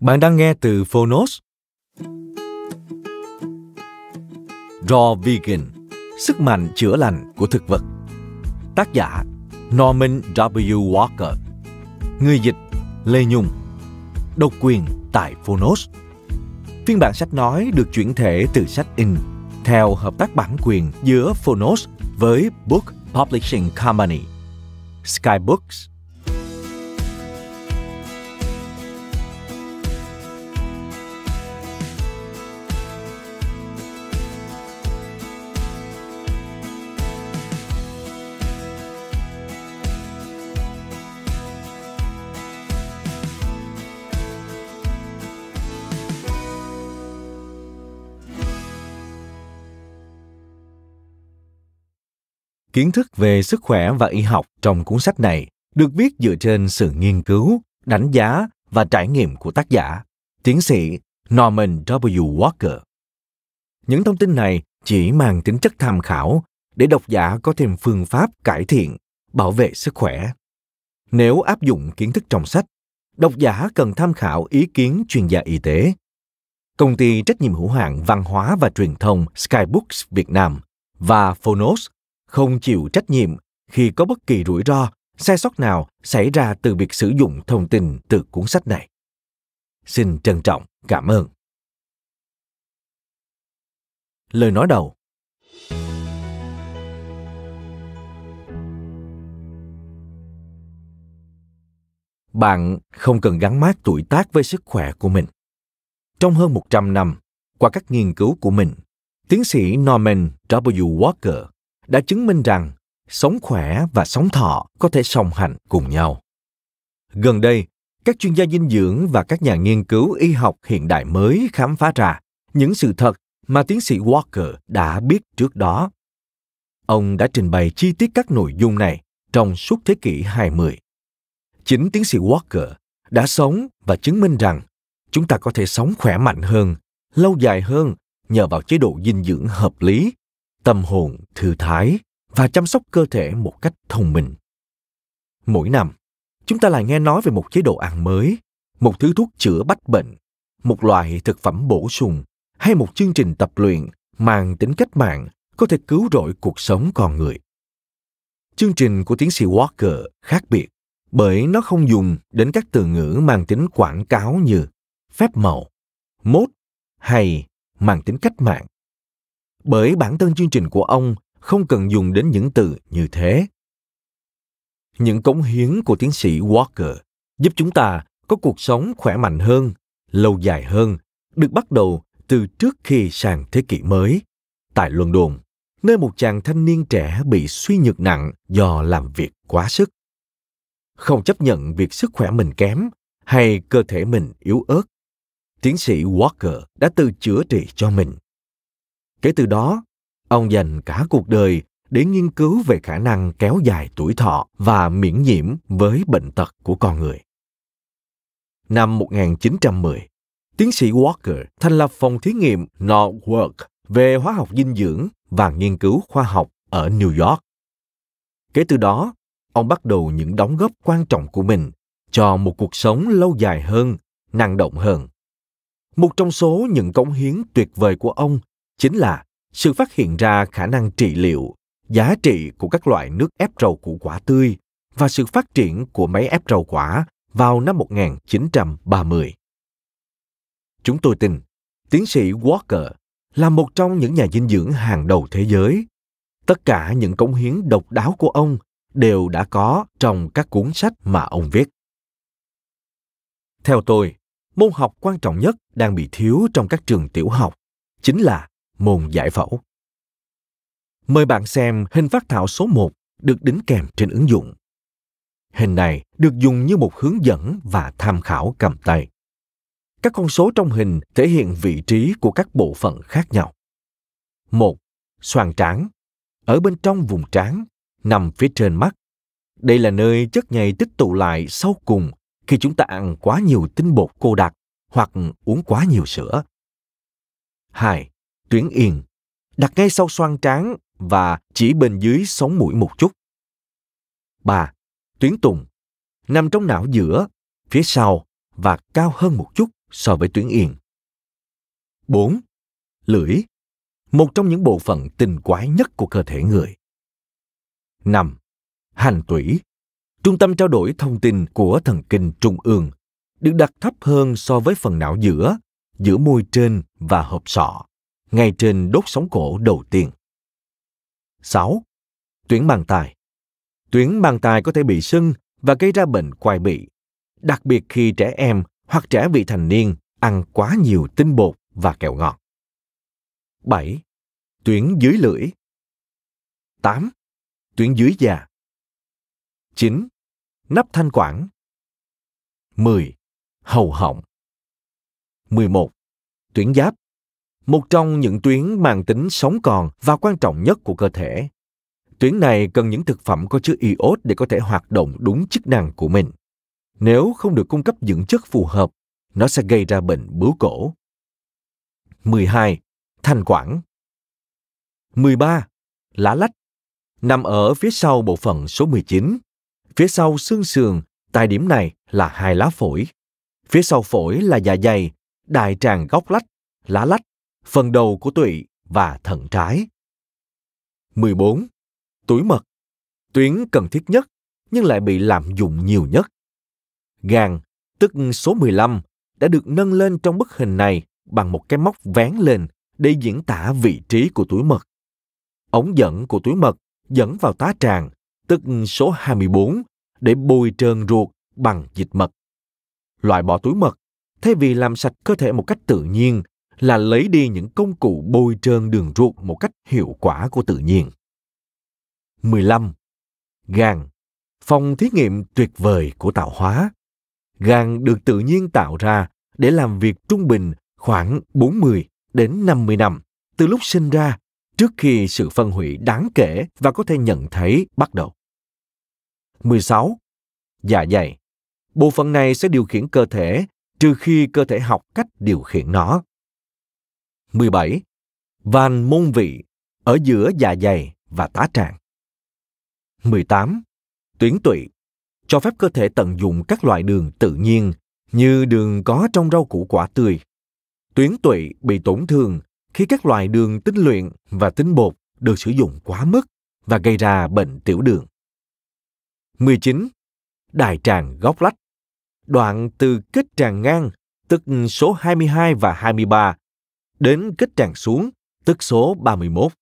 Bạn đang nghe từ Phonos. Raw Vegan Sức mạnh chữa lành của thực vật Tác giả Norman W. Walker Người dịch Lê Nhung Độc quyền tại Phonos Phiên bản sách nói được chuyển thể từ sách in theo hợp tác bản quyền giữa Phonos với Book Publishing Company, Skybooks Kiến thức về sức khỏe và y học trong cuốn sách này được viết dựa trên sự nghiên cứu, đánh giá và trải nghiệm của tác giả, tiến sĩ Norman W. Walker. Những thông tin này chỉ mang tính chất tham khảo để độc giả có thêm phương pháp cải thiện, bảo vệ sức khỏe. Nếu áp dụng kiến thức trong sách, độc giả cần tham khảo ý kiến chuyên gia y tế. Công ty trách nhiệm hữu hạn văn hóa và truyền thông Skybooks Việt Nam và Phonos không chịu trách nhiệm khi có bất kỳ rủi ro sai sót nào xảy ra từ việc sử dụng thông tin từ cuốn sách này xin trân trọng cảm ơn lời nói đầu bạn không cần gắn mát tuổi tác với sức khỏe của mình. Trong hơn 100 năm, qua các nghiên cứu của mình, tiến sĩ Norman W. Walker đã chứng minh rằng sống khỏe và sống thọ có thể song hành cùng nhau. Gần đây, các chuyên gia dinh dưỡng và các nhà nghiên cứu y học hiện đại mới khám phá ra những sự thật mà tiến sĩ Walker đã biết trước đó. Ông đã trình bày chi tiết các nội dung này trong suốt thế kỷ 20. Chính tiến sĩ Walker đã sống và chứng minh rằng chúng ta có thể sống khỏe mạnh hơn, lâu dài hơn nhờ vào chế độ dinh dưỡng hợp lý tâm hồn thư thái và chăm sóc cơ thể một cách thông minh. Mỗi năm, chúng ta lại nghe nói về một chế độ ăn mới, một thứ thuốc chữa bách bệnh, một loại thực phẩm bổ sung hay một chương trình tập luyện mang tính cách mạng có thể cứu rỗi cuộc sống con người. Chương trình của tiến sĩ Walker khác biệt bởi nó không dùng đến các từ ngữ mang tính quảng cáo như phép màu, mốt hay mang tính cách mạng bởi bản thân chương trình của ông không cần dùng đến những từ như thế. Những cống hiến của tiến sĩ Walker giúp chúng ta có cuộc sống khỏe mạnh hơn, lâu dài hơn, được bắt đầu từ trước khi sang thế kỷ mới, tại luân đôn nơi một chàng thanh niên trẻ bị suy nhược nặng do làm việc quá sức. Không chấp nhận việc sức khỏe mình kém hay cơ thể mình yếu ớt. Tiến sĩ Walker đã tự chữa trị cho mình Kể từ đó, ông dành cả cuộc đời để nghiên cứu về khả năng kéo dài tuổi thọ và miễn nhiễm với bệnh tật của con người. Năm 1910, tiến sĩ Walker thành lập phòng thí nghiệm Norwalk về hóa học dinh dưỡng và nghiên cứu khoa học ở New York. Kể từ đó, ông bắt đầu những đóng góp quan trọng của mình cho một cuộc sống lâu dài hơn, năng động hơn. Một trong số những cống hiến tuyệt vời của ông chính là sự phát hiện ra khả năng trị liệu, giá trị của các loại nước ép rau củ quả tươi và sự phát triển của máy ép rau quả vào năm 1930. Chúng tôi tin, tiến sĩ Walker là một trong những nhà dinh dưỡng hàng đầu thế giới. Tất cả những cống hiến độc đáo của ông đều đã có trong các cuốn sách mà ông viết. Theo tôi, môn học quan trọng nhất đang bị thiếu trong các trường tiểu học chính là môn giải phẫu. Mời bạn xem hình phát thảo số 1 được đính kèm trên ứng dụng. Hình này được dùng như một hướng dẫn và tham khảo cầm tay. Các con số trong hình thể hiện vị trí của các bộ phận khác nhau. 1. Xoang trán. Ở bên trong vùng trán, nằm phía trên mắt. Đây là nơi chất nhầy tích tụ lại sau cùng khi chúng ta ăn quá nhiều tinh bột cô đặc hoặc uống quá nhiều sữa. 2 tuyến yên, đặt ngay sau xoang trán và chỉ bên dưới sống mũi một chút. 3. Tuyến tùng nằm trong não giữa, phía sau và cao hơn một chút so với tuyến yên. 4. Lưỡi một trong những bộ phận tinh quái nhất của cơ thể người. 5. Hành tủy Trung tâm trao đổi thông tin của thần kinh trung ương được đặt thấp hơn so với phần não giữa, giữa môi trên và hộp sọ ngay trên đốt sóng cổ đầu tiên. 6. Tuyến mang tai Tuyến mang tai có thể bị sưng và gây ra bệnh quai bị, đặc biệt khi trẻ em hoặc trẻ vị thành niên ăn quá nhiều tinh bột và kẹo ngọt. 7. Tuyến dưới lưỡi 8. Tuyến dưới già 9. Nắp thanh quản 10. Hầu họng 11. Tuyến giáp một trong những tuyến mang tính sống còn và quan trọng nhất của cơ thể. Tuyến này cần những thực phẩm có chứa iốt để có thể hoạt động đúng chức năng của mình. Nếu không được cung cấp dưỡng chất phù hợp, nó sẽ gây ra bệnh bướu cổ. 12. Thanh quản 13. Lá lách Nằm ở phía sau bộ phận số 19, phía sau xương sườn, tại điểm này là hai lá phổi. Phía sau phổi là dạ dày, đại tràng góc lách, lá lách phần đầu của tụy và thận trái. 14. Túi mật Tuyến cần thiết nhất nhưng lại bị lạm dụng nhiều nhất. Gan, tức số 15, đã được nâng lên trong bức hình này bằng một cái móc vén lên để diễn tả vị trí của túi mật. Ống dẫn của túi mật dẫn vào tá tràng, tức số 24, để bôi trơn ruột bằng dịch mật. Loại bỏ túi mật, thay vì làm sạch cơ thể một cách tự nhiên là lấy đi những công cụ bôi trơn đường ruột một cách hiệu quả của tự nhiên. 15. Gan Phòng thí nghiệm tuyệt vời của tạo hóa. Gan được tự nhiên tạo ra để làm việc trung bình khoảng 40 đến 50 năm từ lúc sinh ra trước khi sự phân hủy đáng kể và có thể nhận thấy bắt đầu. 16. Dạ dày. Bộ phận này sẽ điều khiển cơ thể trừ khi cơ thể học cách điều khiển nó. 17. Van môn vị ở giữa dạ dày và tá tràng. 18. Tuyến tụy cho phép cơ thể tận dụng các loại đường tự nhiên như đường có trong rau củ quả tươi. Tuyến tụy bị tổn thương khi các loại đường tinh luyện và tinh bột được sử dụng quá mức và gây ra bệnh tiểu đường. 19. Đại tràng góc lách Đoạn từ kết tràng ngang, tức số 22 và 23 đến kích tràn xuống, tức số 31.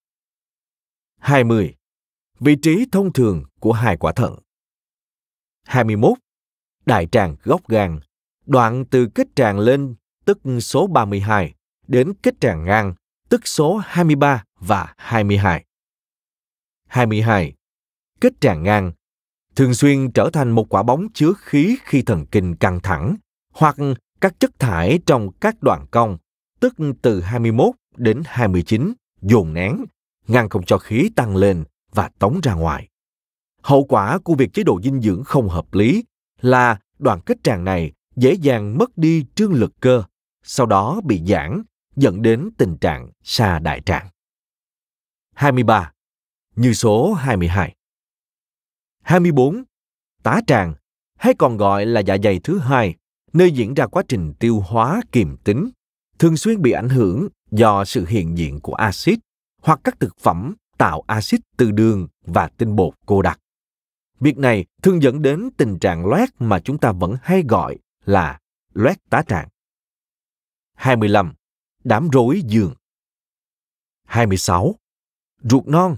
20. Vị trí thông thường của hai quả thận. 21. Đại tràng gốc gan, đoạn từ kích tràng lên, tức số 32, đến kích tràng ngang, tức số 23 và 22. 22. Kích tràng ngang, thường xuyên trở thành một quả bóng chứa khí khi thần kinh căng thẳng, hoặc các chất thải trong các đoạn cong tức từ 21 đến 29, dồn nén, ngăn không cho khí tăng lên và tống ra ngoài. Hậu quả của việc chế độ dinh dưỡng không hợp lý là đoàn kết tràng này dễ dàng mất đi trương lực cơ, sau đó bị giãn, dẫn đến tình trạng xa đại tràng. 23. Như số 22 24. Tá tràng, hay còn gọi là dạ dày thứ hai, nơi diễn ra quá trình tiêu hóa kiềm tính, thường xuyên bị ảnh hưởng do sự hiện diện của axit hoặc các thực phẩm tạo axit từ đường và tinh bột cô đặc. Việc này thường dẫn đến tình trạng loét mà chúng ta vẫn hay gọi là loét tá tràng. 25. Đám rối giường. 26. Ruột non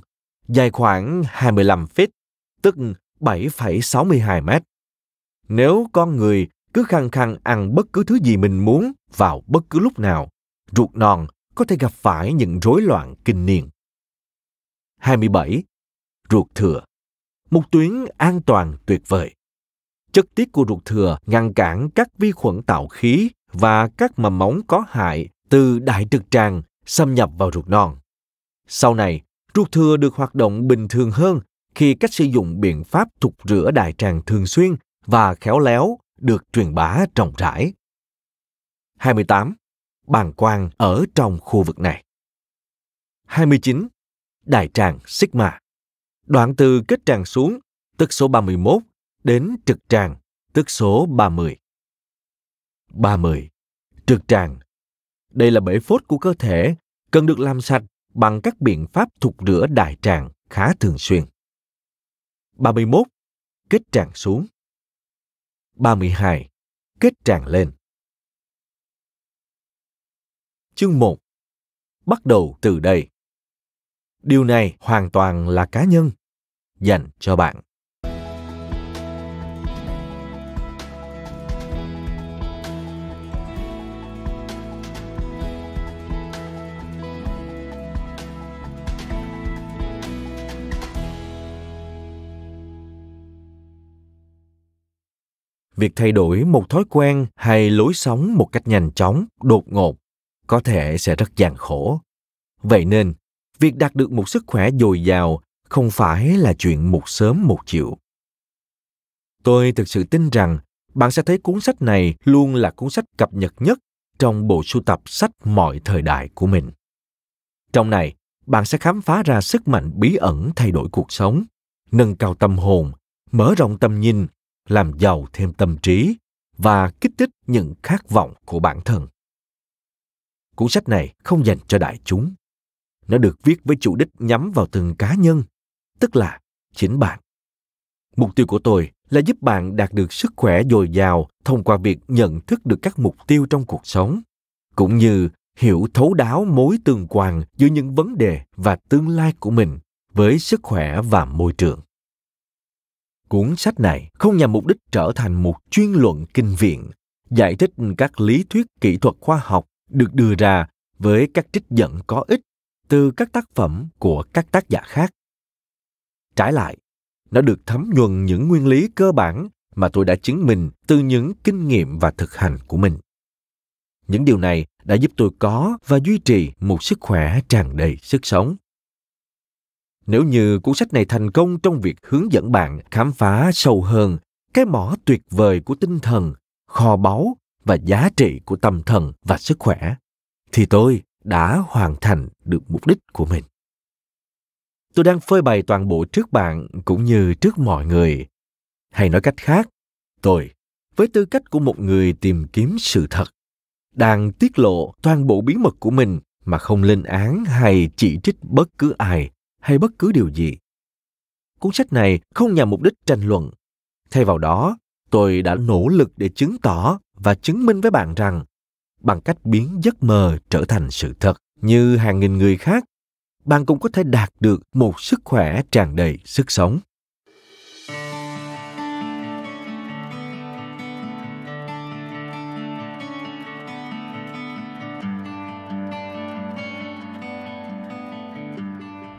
dài khoảng 25 feet, tức 7,62 mét. Nếu con người cứ khăng khăng ăn bất cứ thứ gì mình muốn vào bất cứ lúc nào, ruột non có thể gặp phải những rối loạn kinh niên. 27. Ruột thừa Một tuyến an toàn tuyệt vời. Chất tiết của ruột thừa ngăn cản các vi khuẩn tạo khí và các mầm móng có hại từ đại trực tràng xâm nhập vào ruột non. Sau này, ruột thừa được hoạt động bình thường hơn khi cách sử dụng biện pháp thục rửa đại tràng thường xuyên và khéo léo được truyền bá rộng rãi. 28. Bàn quan ở trong khu vực này. 29. Đại tràng Sigma. Đoạn từ kết tràng xuống, tức số 31, đến trực tràng, tức số 30. 30. Trực tràng. Đây là bể phốt của cơ thể, cần được làm sạch bằng các biện pháp thục rửa đại tràng khá thường xuyên. 31. Kết tràng xuống. 32 Kết tràn lên Chương 1 Bắt đầu từ đây Điều này hoàn toàn là cá nhân dành cho bạn. việc thay đổi một thói quen hay lối sống một cách nhanh chóng đột ngột có thể sẽ rất gian khổ vậy nên việc đạt được một sức khỏe dồi dào không phải là chuyện một sớm một chiều tôi thực sự tin rằng bạn sẽ thấy cuốn sách này luôn là cuốn sách cập nhật nhất trong bộ sưu tập sách mọi thời đại của mình trong này bạn sẽ khám phá ra sức mạnh bí ẩn thay đổi cuộc sống nâng cao tâm hồn mở rộng tầm nhìn làm giàu thêm tâm trí và kích thích những khát vọng của bản thân. Cuốn sách này không dành cho đại chúng. Nó được viết với chủ đích nhắm vào từng cá nhân, tức là chính bạn. Mục tiêu của tôi là giúp bạn đạt được sức khỏe dồi dào thông qua việc nhận thức được các mục tiêu trong cuộc sống, cũng như hiểu thấu đáo mối tương quan giữa những vấn đề và tương lai của mình với sức khỏe và môi trường cuốn sách này không nhằm mục đích trở thành một chuyên luận kinh viện giải thích các lý thuyết kỹ thuật khoa học được đưa ra với các trích dẫn có ích từ các tác phẩm của các tác giả khác trái lại nó được thấm nhuần những nguyên lý cơ bản mà tôi đã chứng minh từ những kinh nghiệm và thực hành của mình những điều này đã giúp tôi có và duy trì một sức khỏe tràn đầy sức sống nếu như cuốn sách này thành công trong việc hướng dẫn bạn khám phá sâu hơn cái mỏ tuyệt vời của tinh thần, kho báu và giá trị của tâm thần và sức khỏe, thì tôi đã hoàn thành được mục đích của mình. Tôi đang phơi bày toàn bộ trước bạn cũng như trước mọi người. Hay nói cách khác, tôi, với tư cách của một người tìm kiếm sự thật, đang tiết lộ toàn bộ bí mật của mình mà không lên án hay chỉ trích bất cứ ai hay bất cứ điều gì. Cuốn sách này không nhằm mục đích tranh luận. Thay vào đó, tôi đã nỗ lực để chứng tỏ và chứng minh với bạn rằng bằng cách biến giấc mơ trở thành sự thật như hàng nghìn người khác, bạn cũng có thể đạt được một sức khỏe tràn đầy sức sống.